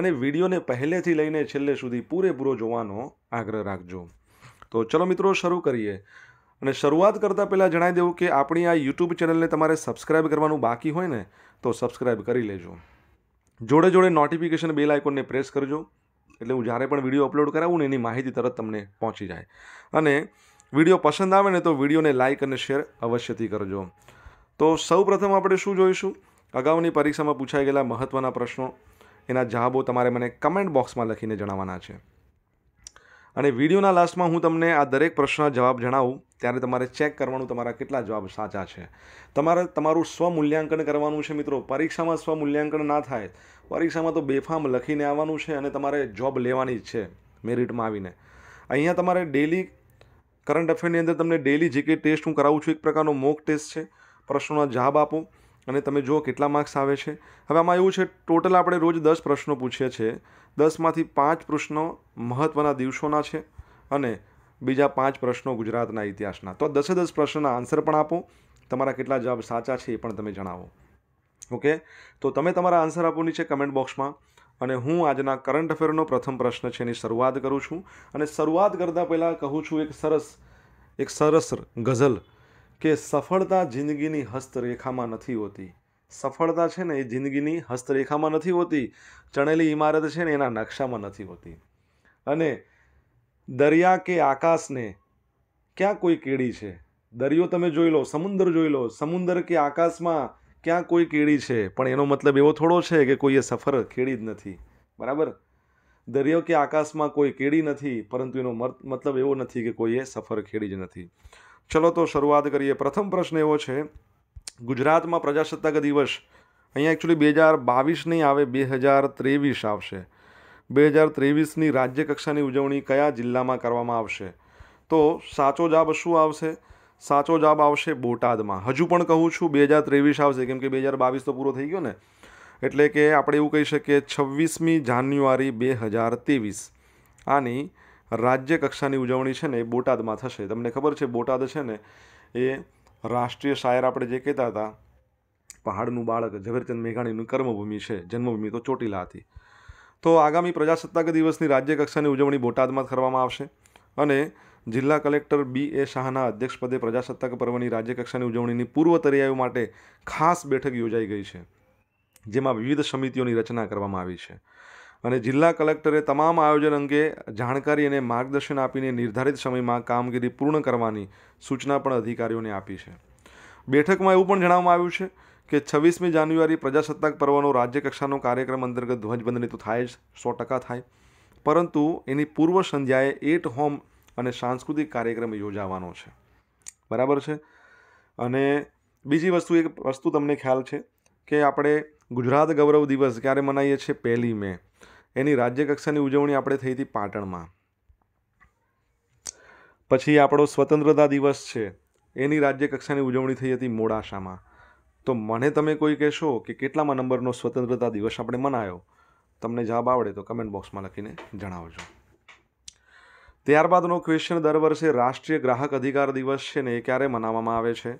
અને વિડીયોને પહેલેથી લઈને છેલ્લે સુધી પૂરેપૂરો જોવાનો આગ્રહ રાખજો તો ચલો મિત્રો શરૂ કરીએ અને શરૂઆત કરતાં પહેલાં જણાવી દેવું કે આપણી આ યુટ્યુબ ચેનલને તમારે સબસ્ક્રાઇબ કરવાનું બાકી હોય ને તો સબસ્ક્રાઇબ કરી લેજો જોડે જોડે નોટિફિકેશન બેલ આઇકોનને પ્રેસ કરજો એટલે હું જ્યારે પણ વિડીયો અપલોડ કરાવું ને એની માહિતી તરત તમને પહોંચી જાય અને વિડીયો પસંદ આવે ને તો વિડીયોને લાઇક અને શેર અવશ્યથી કરજો તો સૌ પ્રથમ આપણે શું જોઈશું અગાઉની પરીક્ષામાં પૂછાઈ ગયેલા મહત્ત્વના પ્રશ્નો એના જવાબો તમારે મને કમેન્ટ બોક્સમાં લખીને જણાવવાના છે અને વિડીયોના લાસ્ટમાં હું તમને આ દરેક પ્રશ્નના જવાબ જણાવું ત્યારે તમારે ચેક કરવાનું તમારા કેટલા જવાબ સાચા છે તમારે તમારું સ્વમૂલ્યાંકન કરવાનું છે મિત્રો પરીક્ષામાં સ્વમૂલ્યાંકન ના થાય પરીક્ષામાં તો બેફામ લખીને આવવાનું છે અને તમારે જોબ લેવાની જ છે મેરિટમાં આવીને અહીંયા તમારે ડેલી કરંટ અફેરની અંદર તમને ડેલી જીકે ટેસ્ટ હું કરાવું છું એક પ્રકારનો મોક ટેસ્ટ છે પ્રશ્નોના જવાબ આપો અને તમે જુઓ કેટલા માર્ક્સ આવે છે હવે આમાં એવું છે ટોટલ આપણે રોજ દસ પ્રશ્નો પૂછીએ છીએ દસમાંથી પાંચ પ્રશ્નો મહત્ત્વના દિવસોના છે અને બીજા પાંચ પ્રશ્નો ગુજરાતના ઇતિહાસના તો દસે દસ પ્રશ્નોના આન્સર પણ આપો તમારા કેટલા જવાબ સાચા છે એ પણ તમે જણાવો ઓકે તો તમે તમારા આન્સર આપો નીચે કમેન્ટ બોક્સમાં અને હું આજના કરંટ અફેરનો પ્રથમ પ્રશ્ન છે એની શરૂઆત કરું છું અને શરૂઆત કરતાં પહેલાં કહું છું એક સરસ એક સરસ ગઝલ કે સફળતા જિંદગીની હસ્તરેખામાં નથી હોતી સફળતા છે ને એ જિંદગીની હસ્તરેખામાં નથી હોતી ચણેલી ઇમારત છે ને એના નકશામાં નથી હોતી અને દરિયા કે આકાશને ક્યાં કોઈ કેડી છે દરિયો તમે જોઈ લો સમુદ્ર જોઈ લો સમુદ્ર કે આકાશમાં ક્યાં કોઈ કેડી છે પણ એનો મતલબ એવો થોડો છે કે કોઈએ સફર ખેડી જ નથી બરાબર દરિયો કે આકાશમાં કોઈ કેડી નથી પરંતુ એનો મતલબ એવો નથી કે કોઈએ સફર ખેડી જ નથી ચલો તો શરૂઆત કરીએ પ્રથમ પ્રશ્ન એવો છે ગુજરાતમાં પ્રજાસત્તાક દિવસ અહીંયા એકચ્યુઅલી બે હજાર બાવીસ નહીં આવે બે હજાર ત્રેવીસ આવશે બે હજાર ત્રેવીસની રાજ્ય કક્ષાની ઉજવણી કયા જિલ્લામાં કરવામાં આવશે તો સાચો જવાબ શું આવશે સાચો જવાબ આવશે બોટાદમાં હજુ પણ કહું છું બે હજાર ત્રેવીસ આવશે કેમ કે બે હજાર બાવીસ તો પૂરો થઈ ગયો ને એટલે કે આપણે એવું કહી શકીએ છવ્વીસમી જાન્યુઆરી બે હજાર ત્રેવીસ આની રાજ્ય કક્ષાની ઉજવણી છે ને એ બોટાદમાં થશે તમને ખબર છે બોટાદ છે ને એ રાષ્ટ્રીય શાયર આપણે જે કહેતા હતા પહાડનું બાળક ઝવેરચંદ મેઘાણીનું કર્મભૂમિ છે જન્મભૂમિ તો ચોટીલા હતી તો આગામી પ્રજાસત્તાક દિવસની રાજ્ય કક્ષાની ઉજવણી બોટાદમાં કરવામાં આવશે અને જિલ્લા કલેક્ટર બી એ શાહના અધ્યક્ષપદે પ્રજાસત્તાક પર્વની રાજ્ય કક્ષાની ઉજવણીની પૂર્વ તૈયારીઓ માટે ખાસ બેઠક યોજાઈ ગઈ છે જેમાં વિવિધ સમિતિઓની રચના કરવામાં આવી છે અને જિલ્લા કલેક્ટરે તમામ આયોજન અંગે જાણકારી અને માર્ગદર્શન આપીને નિર્ધારિત સમયમાં કામગીરી પૂર્ણ કરવાની સૂચના પણ અધિકારીઓને આપી છે બેઠકમાં એવું પણ જણાવવામાં આવ્યું છે કે છવ્વીસમી જાન્યુઆરી પ્રજાસત્તાક પર્વનો રાજ્યકક્ષાનો કાર્યક્રમ અંતર્ગત ધ્વજબંધની તો થાય જ સો ટકા થાય પરંતુ એની પૂર્વ સંધ્યાએ એટ હોમ અને સાંસ્કૃતિક કાર્યક્રમ યોજાવાનો છે બરાબર છે અને બીજી વસ્તુ એક વસ્તુ તમને ખ્યાલ છે કે આપણે ગુજરાત ગૌરવ દિવસ ક્યારે મનાવીએ છીએ પહેલી મે એની રાજ્યકક્ષાની ઉજવણી આપણે થઈ હતી પાટણમાં પછી આપણો સ્વતંત્રતા દિવસ છે એની રાજ્યકક્ષાની ઉજવણી થઈ હતી મોડાસામાં તો મને તમે કોઈ કહેશો કે કેટલામાં નંબરનો સ્વતંત્રતા દિવસ આપણે મનાયો તમને જવાબ આવડે તો કમેન્ટ બોક્સમાં લખીને જણાવજો ત્યારબાદનો ક્વેશ્ચન દર વર્ષે રાષ્ટ્રીય ગ્રાહક અધિકાર દિવસ છે ને એ ક્યારે મનાવવામાં આવે છે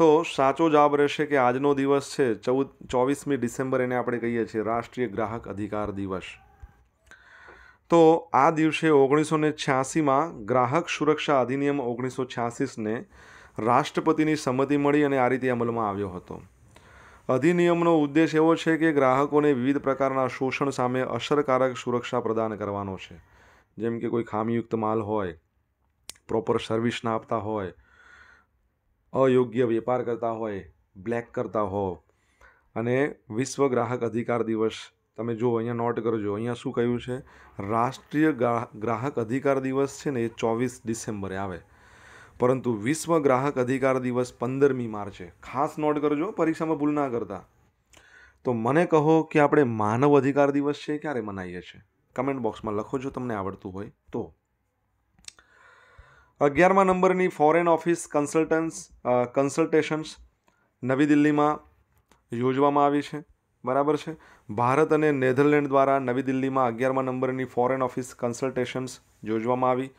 તો સાચો જવાબ રહેશે કે આજનો દિવસ છે ચૌદ ચોવીસમી ડિસેમ્બર એને આપણે કહીએ છીએ રાષ્ટ્રીય ગ્રાહક અધિકાર દિવસ તો આ દિવસે ઓગણીસો ને છ્યાસીમાં ગ્રાહક સુરક્ષા અધિનિયમ ઓગણીસો છ્યાસીસને રાષ્ટ્રપતિની સંમતિ મળી અને આ રીતે અમલમાં આવ્યો હતો અધિનિયમનો ઉદ્દેશ એવો છે કે ગ્રાહકોને વિવિધ પ્રકારના શોષણ સામે અસરકારક સુરક્ષા પ્રદાન કરવાનો છે જેમ કે કોઈ ખામીયુક્ત માલ હોય પ્રોપર સર્વિસ ના આપતા હોય અયોગ્ય વેપાર કરતા હોય બ્લેક કરતા હો અને વિશ્વ ગ્રાહક અધિકાર દિવસ તમે જો અહીંયા નોટ કરજો અહીંયા શું કહ્યું છે રાષ્ટ્રીય ગ્રાહક અધિકાર દિવસ છે ને એ ચોવીસ ડિસેમ્બરે આવે પરંતુ વિશ્વ ગ્રાહક અધિકાર દિવસ પંદરમી માર્ચે ખાસ નોટ કરજો પરીક્ષામાં ભૂલ ના કરતા તો મને કહો કે આપણે માનવ અધિકાર દિવસ છે ક્યારે મનાવીએ છીએ કમેન્ટ બોક્સમાં લખો જો તમને આવડતું હોય તો અગિયારમા નંબરની ફોરેન ઓફિસ કન્સલ્ટન્સ કન્સલ્ટેશન્સ નવી દિલ્હીમાં યોજવામાં આવી છે બરાબર છે ભારત અને નેધરલેન્ડ દ્વારા નવી દિલ્હીમાં અગિયારમા નંબરની ફોરેન ઓફિસ કન્સલ્ટેશન્સ યોજવામાં આવી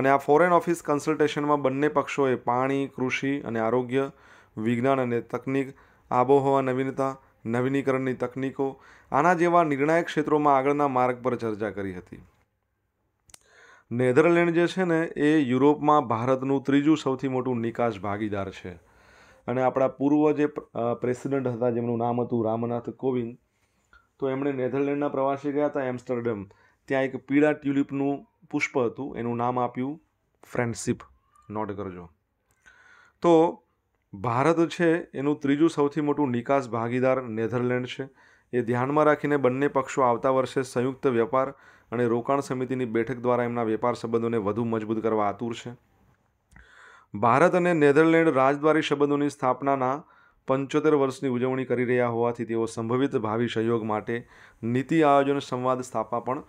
અને આ ફોરેન ઓફિસ કન્સલ્ટેશનમાં બંને પક્ષોએ પાણી કૃષિ અને આરોગ્ય વિજ્ઞાન અને તકનીક આબોહવા નવીનતા નવીનીકરણની તકનીકો આના જેવા નિર્ણાયક ક્ષેત્રોમાં આગળના માર્ગ પર ચર્ચા કરી હતી નેધરલેન્ડ જે છે ને એ યુરોપમાં ભારતનું ત્રીજું સૌથી મોટું નિકાસ ભાગીદાર છે અને આપણા પૂર્વ જે પ્રેસિડેન્ટ હતા જેમનું નામ હતું રામનાથ કોવિંદ તો એમણે નેધરલેન્ડના પ્રવાસી ગયા હતા એમ્સ્ટરડેમ ત્યાં એક પીળા ટ્યુલિપનું પુષ્પ હતું એનું નામ આપ્યું ફ્રેન્ડશીપ નોટ કરજો તો ભારત છે એનું ત્રીજું સૌથી મોટું નિકાસ ભાગીદાર નેધરલેન્ડ છે એ ધ્યાનમાં રાખીને બંને પક્ષો આવતા વર્ષે સંયુક્ત વેપાર અને રોકાણ સમિતિની બેઠક દ્વારા એમના વેપાર સંબંધોને વધુ મજબૂત કરવા આતુર છે ભારત અને નેધરલેન્ડ રાજદ્વારી સંબંધોની સ્થાપનાના પંચોતેર વર્ષની ઉજવણી કરી રહ્યા હોવાથી તેઓ સંભવિત ભાવિ સહયોગ માટે નીતિ આયોજન સંવાદ સ્થાપવા પણ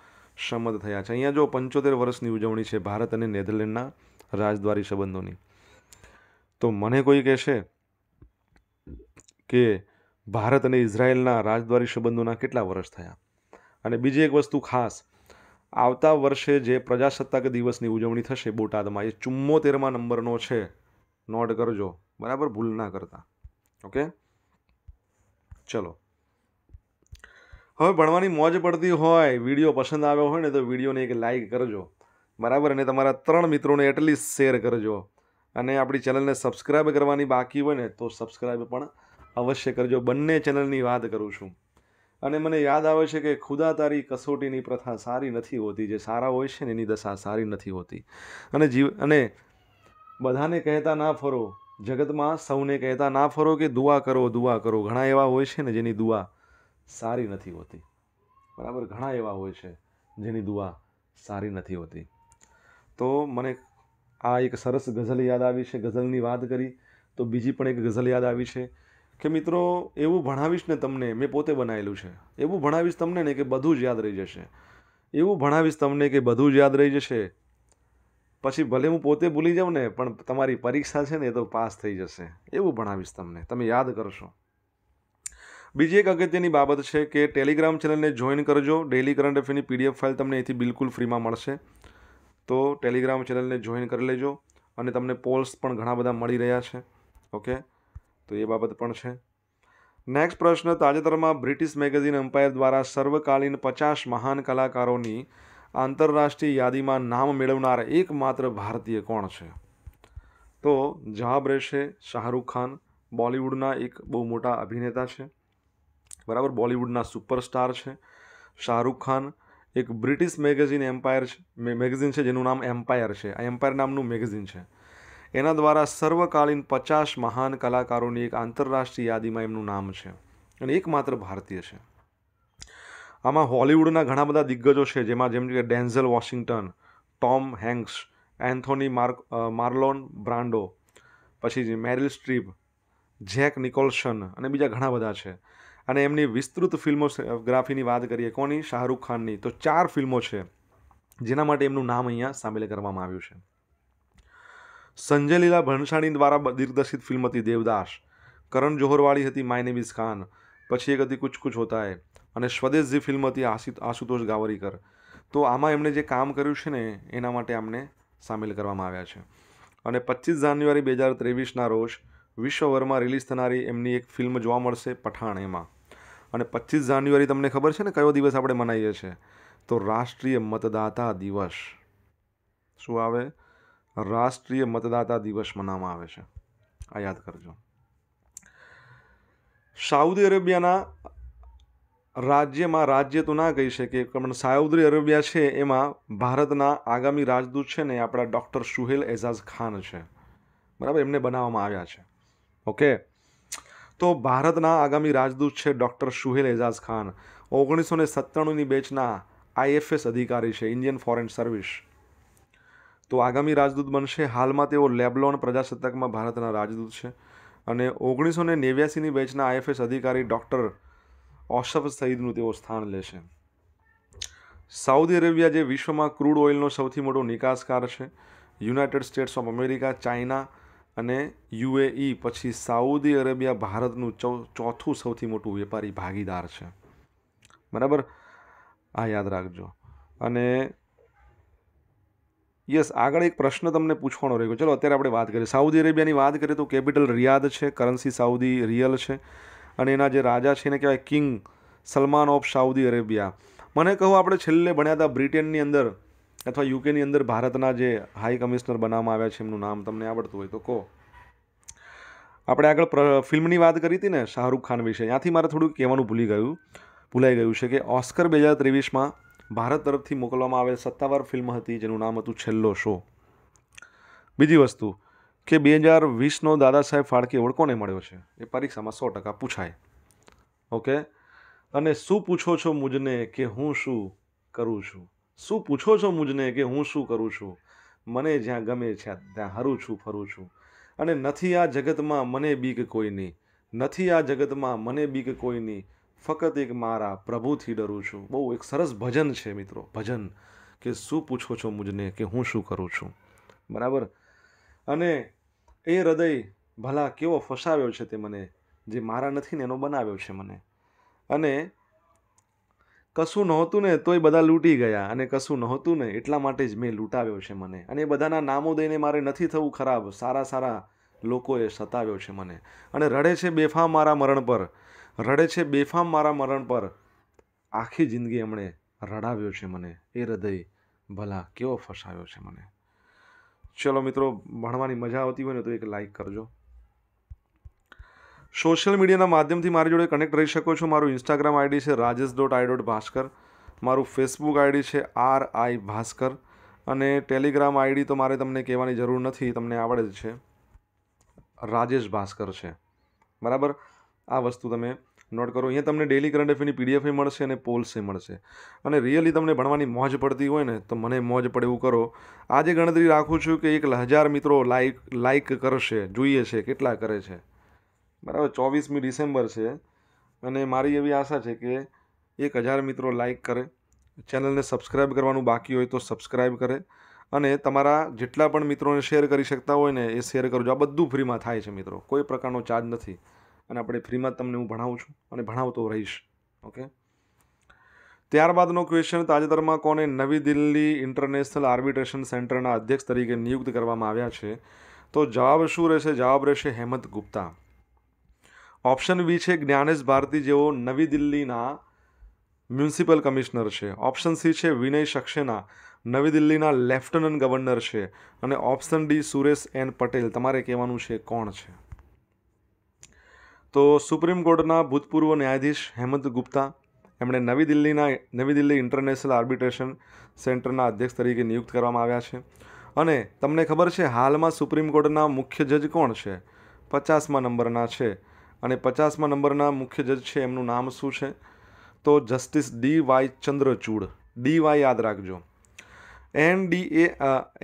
સંમત થયા છે અહીંયા જો પંચોતેર વર્ષની ઉજવણી છે ભારત અને નેધરલેન્ડના રાજદ્વારી સંબંધોની તો મને કોઈ કહેશે કે ભારત અને ઇઝરાયલના રાજદ્વારી સંબંધોના કેટલા વર્ષ થયા અને બીજી એક વસ્તુ ખાસ આવતા વર્ષે જે પ્રજાસત્તાક દિવસની ઉજવણી થશે બોટાદમાં એ ચુમ્મોતેરમાં નંબરનો છે નોટ કરજો બરાબર ભૂલ ના કરતા ઓકે ચલો હવે ભણવાની મોજ પડતી હોય વિડીયો પસંદ આવ્યો હોય ને તો વિડીયોને એક લાઈક કરજો બરાબર અને તમારા ત્રણ મિત્રોને એટલીસ્ટ શેર કરજો અને આપણી ચેનલને સબસ્ક્રાઈબ કરવાની બાકી હોય ને તો સબસ્ક્રાઈબ પણ અવશ્ય કરજો બંને ચેનલની વાત કરું છું અને મને યાદ આવે છે કે ખુદા તારી કસોટીની પ્રથા સારી નથી હોતી જે સારા હોય છે ને એની દશા સારી નથી હોતી અને જીવ અને બધાને કહેતા ના ફરો જગતમાં સૌને કહેતા ના ફરો કે દુઆ કરો દુઆ કરો ઘણા એવા હોય છે ને જેની દુઆ સારી નથી હોતી બરાબર ઘણા એવા હોય છે જેની દુઆ સારી નથી હોતી તો મને આ એક સરસ ગઝલ યાદ આવી છે ગઝલની વાત કરી તો બીજી પણ એક ગઝલ યાદ આવી છે કે મિત્રો એવું ભણાવીશ ને તમને મેં પોતે બનાવેલું છે એવું ભણાવીશ તમને ને કે બધું જ યાદ રહી જશે એવું ભણાવીશ તમને કે બધું જ યાદ રહી જશે પછી ભલે હું પોતે ભૂલી જાઉં ને પણ તમારી પરીક્ષા છે ને એ તો પાસ થઈ જશે એવું ભણાવીશ તમને તમે યાદ કરશો બીજી એક અગત્યની બાબત છે કે ટેલિગ્રામ ચેનલને જોઈન કરજો ડેલી કરંટ અફેરની પીડીએફ ફાઇલ તમને અહીંથી બિલકુલ ફ્રીમાં મળશે તો ટેલિગ્રામ ચેનલને જોઈન કરી લેજો અને તમને પોલ્સ પણ ઘણા બધા મળી રહ્યા છે ઓકે તો એ બાબત પણ છે નેક્સ્ટ પ્રશ્ન તાજેતરમાં બ્રિટિશ મેગેઝિન એમ્પાયર દ્વારા સર્વકાલીન પચાસ મહાન કલાકારોની આંતરરાષ્ટ્રીય યાદીમાં નામ મેળવનાર એકમાત્ર ભારતીય કોણ છે તો જવાબ રહેશે શાહરૂખ ખાન બોલિવૂડના એક બહુ મોટા અભિનેતા છે બરાબર બોલિવૂડના સુપરસ્ટાર છે શાહરૂખ ખાન એક બ્રિટિશ મેગેઝિન એમ્પાયર છે મેગેઝિન છે જેનું નામ એમ્પાયર છે આ એમ્પાયર નામનું મેગેઝિન છે એના દ્વારા સર્વકાલીન પચાસ મહાન કલાકારોની એક આંતરરાષ્ટ્રીય યાદીમાં એમનું નામ છે અને એકમાત્ર ભારતીય છે આમાં હોલિવૂડના ઘણા બધા દિગ્ગજો છે જેમાં જેમ કે Denzel Washington Tom Hanks Anthony Mark Marlon Brando પછી મેરિલ સ્ટ્રીપ જેક નિકોલ્સન અને બીજા ઘણા બધા છે અને એમની વિસ્તૃત ફિલ્મોગ્રાફીની વાત કરીએ કોની શાહરૂખ ખાનની તો ચાર ફિલ્મો છે જેના માટે એમનું નામ અહીંયા સામેલ કરવામાં આવ્યું છે સંજય લીલા ભણસાણી દ્વારા દિગ્દર્શિત ફિલ્મ હતી દેવદાસ કરણ જોહરવાળી હતી માય નેમ ખાન પછી એક હતી કુછ કુછ હોતા હે અને સ્વદેશ જે ફિલ્મ હતી આશિત આશુતોષ ગાવરીકર તો આમાં એમણે જે કામ કર્યું છે ને એના માટે આમને સામેલ કરવામાં આવ્યા છે અને પચીસ જાન્યુઆરી બે હજાર ત્રેવીસના રોજ વિશ્વભરમાં રિલીઝ થનારી એમની એક ફિલ્મ જોવા મળશે પઠાણ એમાં અને પચીસ જાન્યુઆરી તમને ખબર છે ને કયો દિવસ આપણે મનાવીએ છીએ તો રાષ્ટ્રીય મતદાતા દિવસ શું આવે રાષ્ટ્રીય મતદાતા દિવસ મનાવવામાં આવે છે આ યાદ કરજો સાઉદી અરેબિયાના રાજ્યમાં રાજ્ય તો ના કહી શકે પણ સાઉદી અરેબિયા છે એમાં ભારતના આગામી રાજદૂત છે ને આપણા ડૉક્ટર સુહેલ એઝાઝ ખાન છે બરાબર એમને બનાવવામાં આવ્યા છે ઓકે તો ભારતના આગામી રાજદૂત છે ડૉક્ટર સુહેલ એઝાઝ ખાન ઓગણીસો ને સત્તાણુંની બેચના આઈએફએસ અધિકારી છે ઇન્ડિયન ફોરેન સર્વિસ તો આગામી રાજદૂત બનશે હાલમાં તેઓ લેબલોન પ્રજાસત્તાકમાં ભારતના રાજદૂત છે અને ઓગણીસો ને નેવ્યાસીની બેચના આઈએફએસ અધિકારી ડૉક્ટર ઓશફ સઈદનું તેઓ સ્થાન લેશે સાઉદી અરેબિયા જે વિશ્વમાં ક્રૂડ ઓઇલનો સૌથી મોટો નિકાસકાર છે United States of America China અને યુએઈ પછી સાઉદી અરેબિયા ભારતનું ચોથું સૌથી મોટું વેપારી ભાગીદાર છે બરાબર આ યાદ રાખજો અને યસ આગળ એક પ્રશ્ન તમને પૂછવાનો રહ્યો ચલો અત્યારે આપણે વાત કરીએ સાઉદી અરેબિયાની વાત કરીએ તો કેપિટલ રિયાદ છે કરન્સી સાઉદી રિયલ છે અને એના જે રાજા છે એને કહેવાય king Salman of Saudi Arabia મને કહો આપણે છેલ્લે ભણ્યા હતા બ્રિટનની અંદર અથવા યુકેની અંદર ભારતના જે હાઈ કમિશનર બનાવવામાં આવ્યા છે એમનું નામ તમને આવડતું હોય તો કહો આપણે આગળ ફિલ્મની વાત કરી હતી ને શાહરૂખ ખાન વિશે ત્યાંથી મારે થોડું કહેવાનું ભૂલી ગયું ભૂલાઈ ગયું છે કે ઓસ્કર બે હજાર ત્રેવીસમાં ભારત તરફથી મોકલવામાં આવેલ સત્તાવાર ફિલ્મ હતી જેનું નામ હતું છેલ્લો શો બીજી વસ્તુ કે બે હજાર વીસનો દાદા સાહેબ ફાળકે એવોર્ડ કોને મળ્યો છે એ પરીક્ષામાં સો ટકા પૂછાય ઓકે અને શું પૂછો છો મુજને કે હું શું કરું છું શું પૂછો છો મુજને કે હું શું કરું છું મને જ્યાં ગમે છે ત્યાં હરું છું ફરું છું અને નથી આ જગતમાં મને બીક કોઈની નથી આ જગતમાં મને બીક કોઈની ફક્ત એક મારા પ્રભુથી ડરું છું બહુ એક સરસ ભજન છે મિત્રો ભજન કે શું પૂછો છો મુજને કે હું શું કરું છું બરાબર અને એ હૃદય ભલા કેવો ફસાવ્યો છે તે મને જે મારા નથી ને એનો બનાવ્યો છે મને અને કશું નહોતું ને તોય બધા લૂંટી ગયા અને કશું નહોતું ને એટલા માટે જ મેં લૂંટાવ્યો છે મને અને એ બધાના નામો દઈને મારે નથી થવું ખરાબ સારા સારા લોકોએ સતાવ્યો છે મને અને રડે છે બેફામ મારા મરણ પર રડે છે બેફામ મારા મરણ પર આખી જિંદગી એમણે રડાવ્યો છે મને એ હૃદય ભલા કેવો ફસાયો છે મને ચલો મિત્રો ભણવાની મજા આવતી હોય ને તો એક લાઈક કરજો સોશિયલ મીડિયાના માધ્યમથી મારી જોડે કનેક્ટ રહી શકો છો મારું ઇન્સ્ટાગ્રામ આઈડી છે Rajesh dot I dot Bhaskar મારું ફેસબુક આઈડી છે આર આઈ ભાસ્કર અને ટેલિગ્રામ આઈડી તો મારે તમને કહેવાની જરૂર નથી તમને આવડે જ છે રાજેશ ભાસ્કર છે બરાબર આ વસ્તુ તમે નોટ કરો અહીંયા તમને ડેલી કરંટ અફેરની પીડીએફએ મળશે અને પોલ્સે મળશે અને રિયલી તમને ભણવાની મોજ પડતી હોય ને તો મને મોજ પડે એવું કરો આજે ગણતરી રાખું છું કે એક હજાર મિત્રો લાઈક લાઈક કરશે જોઈએ છે કેટલા કરે છે બરાબર ચોવીસમી ડિસેમ્બર છે અને મારી એવી આશા છે કે એક હજાર મિત્રો લાઈક કરે ચેનલને સબસ્ક્રાઈબ કરવાનું બાકી હોય તો સબસ્ક્રાઈબ કરે અને તમારા જેટલા પણ મિત્રોને શેર કરી શકતા હોય ને એ શેર કરજો આ બધું ફ્રીમાં થાય છે મિત્રો કોઈ પ્રકારનો ચાર્જ નથી અને આપણે ફ્રીમાં તમને હું ભણાવું છું અને ભણાવતો રહીશ ઓકે ત્યારબાદનો ક્વેશ્ચન તાજેતરમાં કોને નવી દિલ્હી ઇન્ટરનેશનલ આર્બિટ્રેશન સેન્ટરના અધ્યક્ષ તરીકે નિયુક્ત કરવામાં આવ્યા છે તો જવાબ શું રહેશે જવાબ રહેશે હેમંત ગુપ્તા ઓપ્શન બી છે જ્ઞાનેશ ભારતી જેઓ નવી દિલ્હીના મ્યુનિસિપલ કમિશનર છે ઓપ્શન સી છે વિનય સક્સેના નવી દિલ્હીના લેફ્ટનન્ટ ગવર્નર છે અને option D Suresh N Patel તમારે કહેવાનું છે કોણ છે તો સુપ્રીમ કોર્ટના ભૂતપૂર્વ ન્યાયાધીશ હેમંત ગુપ્તા એમણે નવી દિલ્હીના નવી દિલ્હી ઇન્ટરનેશનલ આર્બિટ્રેશન સેન્ટરના અધ્યક્ષ તરીકે નિયુક્ત કરવામાં આવ્યા છે અને તમને ખબર છે હાલમાં સુપ્રીમ કોર્ટના મુખ્ય જજ કોણ છે પચાસમાં નંબરના છે અને પચાસમાં નંબરના મુખ્ય જજ છે એમનું નામ શું છે તો justice D Y Chandrachud D Y યાદ રાખજો એનડીએ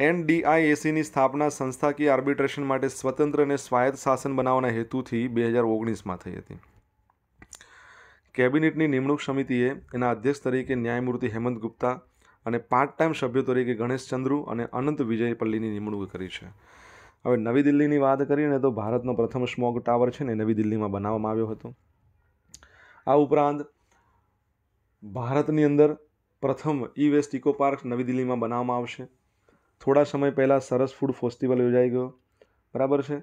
એનડીઆઈએસીની સ્થાપના સંસ્થાકીય આર્બિટ્રેશન માટે સ્વતંત્ર અને સ્વાયત્ત શાસન બનાવવાના હેતુથી બે હજાર ઓગણીસમાં થઈ હતી કેબિનેટની નિમણૂક સમિતિએ એના અધ્યક્ષ તરીકે ન્યાયમૂર્તિ હેમંત ગુપ્તા અને પાર્ટ ટાઈમ સભ્યો તરીકે ગણેશ ચંદ્રુ અને અનંત વિજયપલ્લીની નિમણૂક કરી છે હવે નવી દિલ્હીની વાત કરીને તો ભારતનો પ્રથમ સ્મોગ ટાવર છે ને નવી દિલ્હીમાં બનાવવામાં આવ્યો હતો આ ઉપરાંત ભારતની અંદર પ્રથમ ઈ વેસ્ટ ઇકો પાર્ક નવી દિલ્હીમાં બનાવવામાં આવશે થોડા સમય પહેલાં સરસ ફૂડ ફેસ્ટિવલ યોજાઈ ગયો બરાબર છે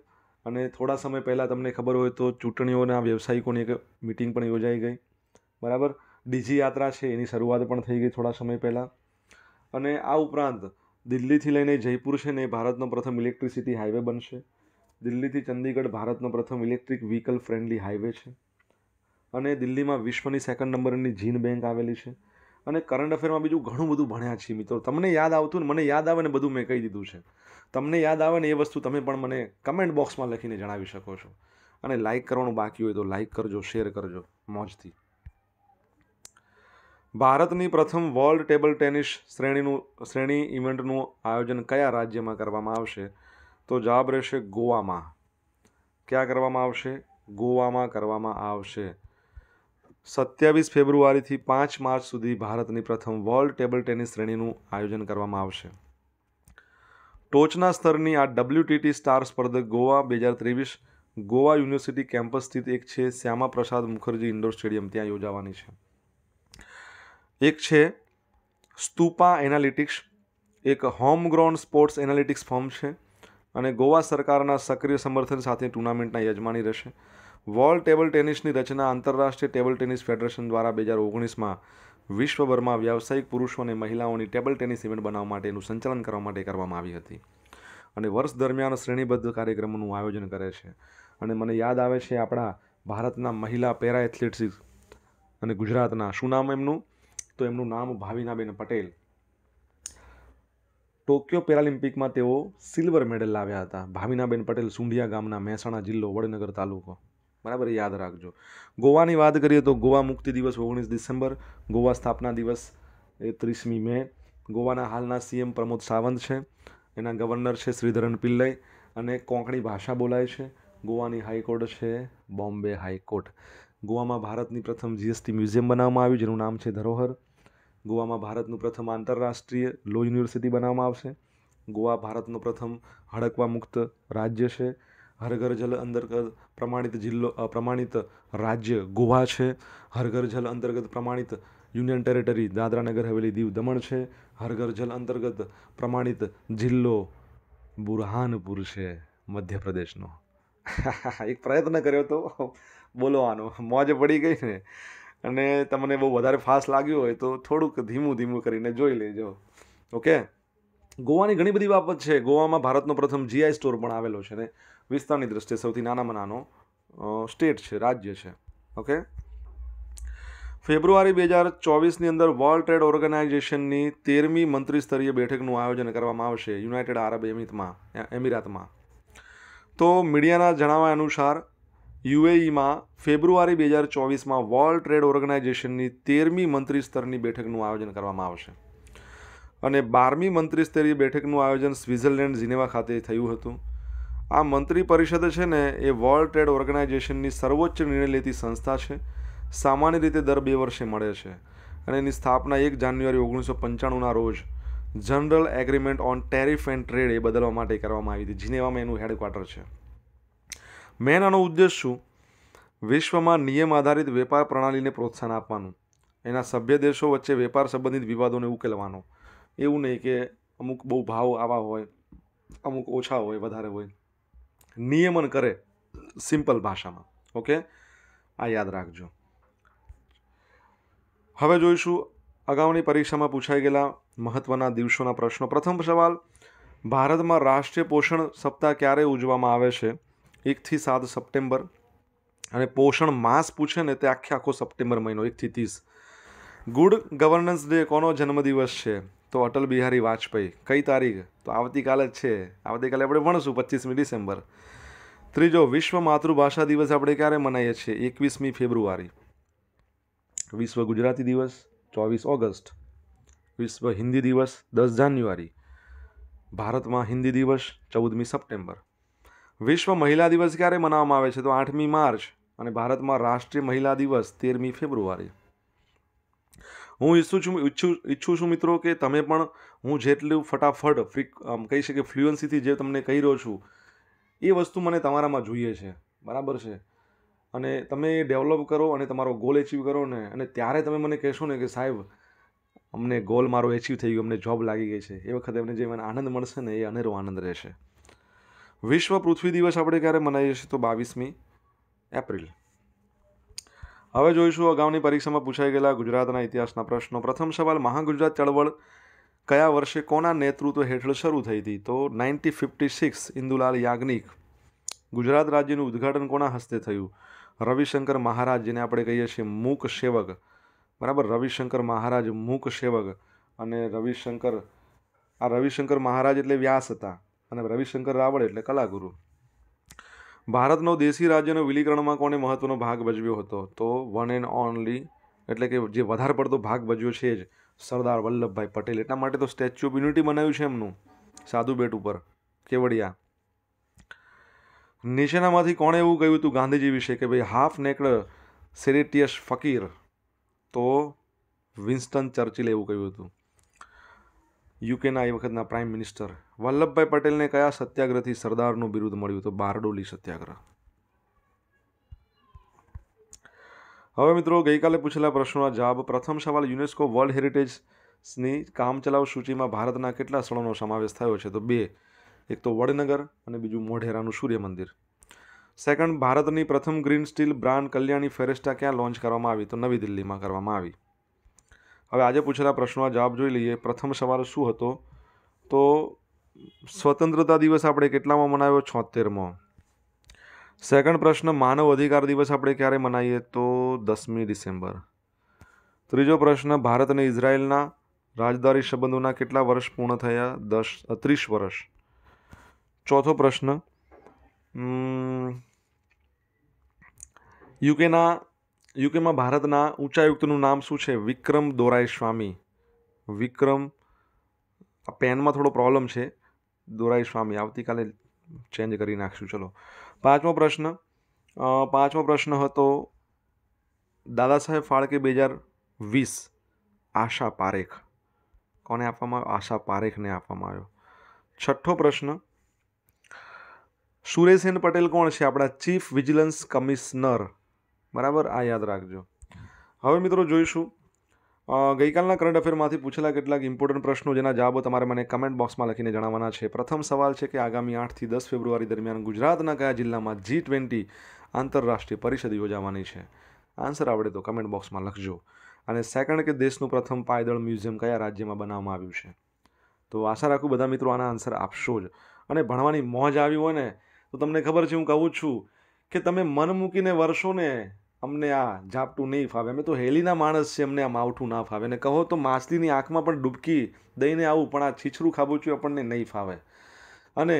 અને થોડા સમય પહેલાં તમને ખબર હોય તો ચૂંટણીઓના વ્યવસાયિકોની એક મિટિંગ પણ યોજાઈ ગઈ બરાબર ડીજી યાત્રા છે એની શરૂઆત પણ થઈ ગઈ થોડા સમય પહેલાં અને આ ઉપરાંત દિલ્હીથી લઈને જયપુર છે ને એ ભારતનો પ્રથમ ઇલેક્ટ્રિસિટી હાઈવે બનશે દિલ્હીથી ચંદીગઢ ભારતનો પ્રથમ ઇલેક્ટ્રિક વ્હીકલ ફ્રેન્ડલી હાઈવે છે અને દિલ્હીમાં વિશ્વની સેકન્ડ નંબરની જીન બેંક આવેલી છે અને કરંટ અફેરમાં બીજું ઘણું બધું ભણ્યા છીએ મિત્રો તમને યાદ આવતું ને મને યાદ આવે ને બધું મેં કહી દીધું છે તમને યાદ આવે ને એ વસ્તુ તમે પણ મને કમેન્ટ બોક્સમાં લખીને જણાવી શકો છો અને લાઇક કરવાનું બાકી હોય તો લાઇક કરજો શેર કરજો મોજથી ભારતની પ્રથમ વર્લ્ડ ટેબલ ટેનિસ શ્રેણીનું શ્રેણી ઇવેન્ટનું આયોજન કયા રાજ્યમાં કરવામાં આવશે તો જવાબ રહેશે ગોવામાં ક્યાં કરવામાં આવશે ગોવામાં કરવામાં આવશે સત્યાવીસ ફેબ્રુઆરીથી પાંચ માર્ચ સુધી ભારતની પ્રથમ વર્લ્ડ ટેબલ ટેનિસ શ્રેણીનું આયોજન કરવામાં આવશે ટોચના સ્તરની આ ડબલ્યુટીટી સ્ટાર સ્પર્ધક ગોવા બે હજાર ત્રેવીસ ગોવા યુનિવર્સિટી કેમ્પસ સ્થિત એક છે શ્યામા પ્રસાદ મુખર્જી ઇન્ડોર સ્ટેડિયમ ત્યાં યોજાવાની છે એક છે સ્તુપા એનાલિટિક્સ એક home ground sports analytics form છે અને ગોવા સરકારના સક્રિય સમર્થન સાથે ટુર્નામેન્ટના યજમાની રહેશે વોલ ટેબલ ટેનિસની રચના આંતરરાષ્ટ્રીય ટેબલ ટેનિસ ફેડરેશન દ્વારા બે હજાર ઓગણીસમાં વિશ્વભરમાં વ્યાવસાયિક પુરુષો અને મહિલાઓની ટેબલ ટેનિસ ઇવેન્ટ બનાવવા માટેનું સંચાલન કરવા માટે કરવામાં આવી હતી અને વર્ષ દરમિયાન શ્રેણીબદ્ધ કાર્યક્રમોનું આયોજન કરે છે અને મને યાદ આવે છે આપણા ભારતના મહિલા પેરા એથ્લેટિક્સ અને ગુજરાતના શું નામ એમનું તો એમનું નામ ભાવિનાબેન પટેલ ટોક્યો પેરાલિમ્પિકમાં તેઓ સિલ્વર મેડલ લાવ્યા હતા ભાવિનાબેન પટેલ સુંઢિયા ગામના મહેસાણા જિલ્લો વડનગર તાલુકો બરાબર યાદ રાખજો ગોવાની વાત કરીએ તો ગોવા મુક્તિ દિવસ ઓગણીસ ડિસેમ્બર ગોવા સ્થાપના દિવસ એ ત્રીસમી મે ગોવાના હાલના સીએમ પ્રમોદ સાવંત છે એના ગવર્નર છે શ્રીધરન પિલ્લઈ અને કોંકણી ભાષા બોલાય છે ગોવાની હાઈકોર્ટ છે બોમ્બે હાઈકોર્ટ ગોવામાં ભારતની પ્રથમ જીએસટી મ્યુઝિયમ બનાવવામાં આવ્યું જેનું નામ છે ધરોહર ગોવામાં ભારતનું પ્રથમ આંતરરાષ્ટ્રીય લો યુનિવર્સિટી બનાવવામાં આવશે ગોવા ભારતનું પ્રથમ હડકવા મુક્ત રાજ્ય છે હર ઘર જલ અંતર્ગત પ્રમાણિત જિલ્લો પ્રમાણિત રાજ્ય ગોવા છે હર ઘર જલ અંતર્ગત પ્રમાણિત યુનિયન ટેરેટરી દાદરા નગર હવેલી દીવ દમણ છે હર ઘર જલ અંતર્ગત પ્રમાણિત જિલ્લો બુરહાનપુર છે મધ્યપ્રદેશનો એક પ્રયત્ન કર્યો તો બોલવાનો મોજ પડી ગઈ ને અને તમને બહુ વધારે ફાસ્ટ લાગ્યું હોય તો થોડુંક ધીમું ધીમું કરીને જોઈ લેજો ઓકે ગોવાની ઘણી બધી બાબત છે ગોવામાં ભારતનો પ્રથમ જીઆઈ સ્ટોર પણ આવેલો છે ને વિસ્તારની દ્રષ્ટિએ સૌથી નાનામાં નાનો સ્ટેટ છે રાજ્ય છે ઓકે ફેબ્રુઆરી બે હજાર ચોવીસની અંદર વર્લ્ડ ટ્રેડ ઓર્ગેનાઇઝેશનની તેરમી મંત્રીસ્તરીય બેઠકનું આયોજન કરવામાં આવશે યુનાઇટેડ આરબ એમિતમાં એમિરાતમાં તો મીડિયાના જણાવ્યા અનુસાર યુએઈમાં ફેબ્રુઆરી બે હજાર ચોવીસમાં વર્લ્ડ ટ્રેડ ઓર્ગેનાઇઝેશનની તેરમી મંત્રીસ્તરની બેઠકનું આયોજન કરવામાં આવશે અને બારમી મંત્રીસ્તરીય બેઠકનું આયોજન સ્વિઝરલેન્ડ ઝિનેવા ખાતે થયું હતું આ મંત્રી પરિષદ છે ને એ વર્લ્ડ ટ્રેડ ઓર્ગેનાઇઝેશનની સર્વોચ્ચ નિર્ણય લેતી સંસ્થા છે સામાન્ય રીતે દર બે વર્ષે મળે છે અને એની સ્થાપના એક જાન્યુઆરી ઓગણીસો પંચાણુંના રોજ general agreement on tariff and trade એ બદલવા માટે કરવામાં આવી હતી જીનેવામાં એનું હેડક્વાર્ટર છે મેન આનો ઉદ્દેશ શું વિશ્વમાં નિયમ આધારિત વેપાર પ્રણાલીને પ્રોત્સાહન આપવાનું એના સભ્ય દેશો વચ્ચે વેપાર સંબંધિત વિવાદોને ઉકેલવાનો એવું નહીં કે અમુક બહુ ભાવ આવા હોય અમુક ઓછા હોય વધારે હોય નિયમન કરે સિમ્પલ ભાષામાં ઓકે આ યાદ રાખજો હવે જોઈશું અગાઉની પરીક્ષામાં પૂછાઈ ગયેલા મહત્ત્વના દિવસોના પ્રશ્નો પ્રથમ સવાલ ભારતમાં રાષ્ટ્રીય પોષણ સપ્તાહ ક્યારે ઉજવવામાં આવે છે એકથી સાત સપ્ટેમ્બર અને પોષણ માસ પૂછે ને તે આખે આખો સપ્ટેમ્બર મહિનો એકથી ત્રીસ ગુડ ગવર્નન્સ ડે કોનો જન્મદિવસ છે તો અટલ બિહારી વાજપેયી કઈ તારીખ તો આવતીકાલે જ છે આવતીકાલે આપણે ભણશું પચીસમી ડિસેમ્બર ત્રીજો વિશ્વ માતૃભાષા દિવસ આપણે ક્યારે મનાઈએ છીએ એકવીસમી ફેબ્રુઆરી વિશ્વ ગુજરાતી દિવસ ચોવીસ ઓગસ્ટ વિશ્વ હિન્દી દિવસ દસ જાન્યુઆરી ભારતમાં હિન્દી દિવસ ચૌદમી સપ્ટેમ્બર વિશ્વ મહિલા દિવસ ક્યારે મનાવવામાં આવે છે તો આઠમી માર્ચ અને ભારતમાં રાષ્ટ્રીય મહિલા દિવસ તેરમી ફેબ્રુઆરી હું ઈચ્છું છું ઈચ્છું ઈચ્છું છું મિત્રો કે તમે પણ હું જેટલું ફટાફટ ફ્રી આમ કહી શકીએ ફ્લુઅન્સીથી જે તમને કહી રહ્યો છું એ વસ્તુ મને તમારામાં જોઈએ છે બરાબર છે અને તમે એ ડેવલપ કરો અને તમારો ગોલ એચીવ કરો ને અને ત્યારે તમે મને કહેશો ને કે સાહેબ અમને ગોલ મારો એચીવ થઈ ગયો અમને જોબ લાગી ગઈ છે એ વખતે અમને જે મને આનંદ મળશે ને એ અનેરો આનંદ રહેશે વિશ્વ પૃથ્વી દિવસ આપણે ક્યારે મનાવીએ છીએ તો બાવીસમી એપ્રિલ હવે જોઈશું અગાઉની પરીક્ષામાં પૂછાઈ ગયેલા ગુજરાતના ઇતિહાસના પ્રશ્નો પ્રથમ સવાલ મહાગુજરાત ચળવળ કયા વર્ષે કોના નેતૃત્વ હેઠળ શરૂ થઈ હતી તો ninety fifty six Indulal Yagnik Gujarat રાજ્યનું ઉદ્ઘાટન કોના હસ્તે થયું રવિશંકર મહારાજ જેને આપણે કહીએ છીએ મૂક સેવક બરાબર રવિશંકર મહારાજ મૂક સેવક અને રવિશંકર આ રવિશંકર મહારાજ એટલે વ્યાસ હતા અને રવિશંકર રાવળ એટલે કલાગુરુ ભારતનો દેશી રાજ્યનો વિલીકરણમાં કોણે મહત્ત્વનો ભાગ ભજવ્યો હતો તો વન એન્ડ ઓનલી એટલે કે જે વધારે પડતો ભાગ ભજવ્યો છે જ સરદાર વલ્લભભાઈ પટેલ એટલા માટે તો સ્ટેચ્યુ ઓફ યુનિટી બનાવ્યું છે એમનું સાધુ બેટ ઉપર કેવડિયા નીચેનામાંથી કોણે એવું કહ્યું હતું ગાંધીજી વિશે કે ભાઈ હાફ નેકડ સેરેટિયસ ફકીર તો વિન્સ્ટન ચર્ચિલે એવું કહ્યું હતું યુકેના એ વખતના પ્રાઇમ મિનિસ્ટર વલ્લભભાઈ પટેલને કયા સત્યાગ્રહથી સરદારનું બિરુદ મળ્યું તો બારડોલી સત્યાગ્રહ હવે મિત્રો ગઈકાલે પૂછેલા પ્રશ્નોના જવાબ પ્રથમ સવાલ યુનેસ્કો વર્લ્ડ હેરિટેજની કામચલાઉ સૂચિમાં ભારતના કેટલા સ્થળોનો સમાવેશ થયો છે તો બે એક તો વડનગર અને બીજું મોઢેરાનું સૂર્ય મંદિર સેકન્ડ ભારતની પ્રથમ green steel brand Kalyani Ferresta ક્યાં લોન્ચ કરવામાં આવી તો નવી દિલ્હીમાં કરવામાં આવી હવે આજે પૂછેલા પ્રશ્નોના જવાબ જોઈ લઈએ પ્રથમ સવાલ શું હતો તો સ્વતંત્રતા દિવસ આપણે કેટલામાં મનાવ્યો છોતેરમો સેકન્ડ પ્રશ્ન માનવ અધિકાર દિવસ આપણે ક્યારે મનાવીએ તો દસમી ડિસેમ્બર ત્રીજો પ્રશ્ન ભારત અને ઇઝરાયલના રાજદારી સંબંધોના કેટલા વર્ષ પૂર્ણ થયા દસ ત્રીસ વર્ષ ચોથો પ્રશ્ન યુકેના યુકેમાં ભારતના ઉચ્ચાયુક્તનું નામ શું છે વિક્રમ દોરાઈ સ્વામી વિક્રમ આ પેનમાં થોડો પ્રોબ્લેમ છે દોરાઈ સ્વામી આવતીકાલે ચેન્જ કરી નાખશું ચલો પાંચમો પ્રશ્ન પાંચમો પ્રશ્ન હતો દાદા સાહેબ ફાળકે બે હજાર વીસ આશા પારેખ કોને આપવામાં આવ્યો આશા પારેખને આપવામાં આવ્યો છઠ્ઠો પ્રશ્ન સુરેશેન પટેલ કોણ છે આપણા ચીફ વિજિલન્સ કમિશનર બરાબર આ યાદ રાખજો હવે મિત્રો જોઈશું ગઈકાલના કરંટ અફેરમાંથી પૂછેલા કેટલાક ઇમ્પોર્ટન્ટ પ્રશ્નો જેના જવાબો તમારે મને કમેન્ટ બોક્સમાં લખીને જણાવવાના છે પ્રથમ સવાલ છે કે આગામી આઠથી દસ ફેબ્રુઆરી દરમિયાન ગુજરાતના કયા જિલ્લામાં જી ટ્વેન્ટી આંતરરાષ્ટ્રીય પરિષદ યોજાવાની છે આન્સર આવડે તો કમેન્ટ બોક્સમાં લખજો અને સેકન્ડ કે દેશનું પ્રથમ પાયદળ મ્યુઝિયમ કયા રાજ્યમાં બનાવવામાં આવ્યું છે તો આશા રાખું બધા મિત્રો આના આન્સર આપશો જ અને ભણવાની મોજ આવી હોય ને તો તમને ખબર છે હું કહું છું કે તમે મન મૂકીને વર્ષોને અમને આ ઝાપટું નહીં ફાવે અમે તો હેલીના માણસ છે અમને આ માવઠું ના ફાવે ને કહો તો માછલીની આંખમાં પણ ડૂબકી દઈને આવું પણ આ છીછરું ખાબોચ્યું આપણને નહીં ફાવે અને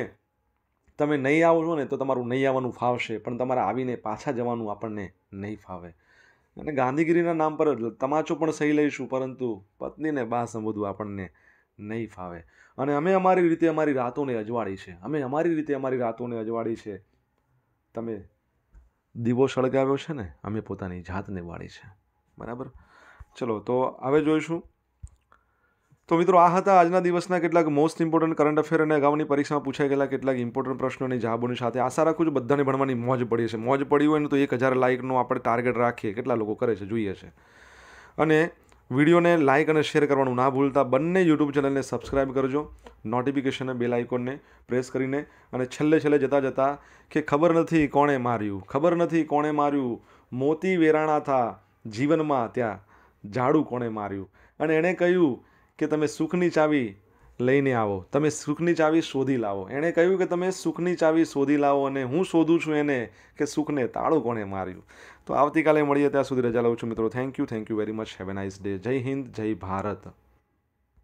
તમે નહીં આવો છો ને તો તમારું નહીં આવવાનું ફાવશે પણ તમારે આવીને પાછા જવાનું આપણને નહીં ફાવે અને ગાંધીગીરીના નામ પર તમાચો પણ સહી લઈશું પરંતુ પત્નીને બા સંબોધવું આપણને નહીં ફાવે અને અમે અમારી રીતે અમારી રાતોને અજવાળી છે અમે અમારી રીતે અમારી રાતોને અજવાળી છે તમે દીવો સળગાવ્યો છે ને અમે પોતાની જાતને વાળી છે બરાબર ચલો તો હવે જોઈશું તો મિત્રો આ હતા આજના દિવસના કેટલાક મોસ્ટ ઇમ્પોર્ટન્ટ કરંટ અફેર અને અગાઉની પરીક્ષામાં પૂછાઈ ગયેલા કેટલાક ઇમ્પોર્ટન્ટ પ્રશ્નોની જવાબોની સાથે આશા રાખું છું બધાને ભણવાની મોજ પડી છે મોજ પડ્યું હોય ને તો એક હજાર લાઇકનું આપણે ટાર્ગેટ રાખીએ કેટલા લોકો કરે છે જોઈએ છે અને વિડીયોને લાઇક અને શેર કરવાનું ના ભૂલતા બંને યુટ્યુબ ચેનલને સબસ્ક્રાઇબ કરજો નોટિફિકેશન બેલ આઇકોનને પ્રેસ કરીને અને છેલ્લે છેલ્લે જતાં જતાં કે ખબર નથી કોણે માર્યું ખબર નથી કોણે માર્યું મોતી વેરાણા થા જીવનમાં ત્યાં ઝાડુ કોણે માર્યું અને એણે કહ્યું કે તમે સુખની ચાવી લઈને આવો તમે સુખની ચાવી શોધી લાવો એણે કહ્યું કે તમે સુખની ચાવી શોધી લાવો અને હું શોધું છું એને કે સુખને તાળું કોણે માર્યું તો આવતીકાલે મળીએ ત્યાં સુધી રજા લઉં છું મિત્રો thank you thank you very much have a nice day જય હિન્દ જય ભારત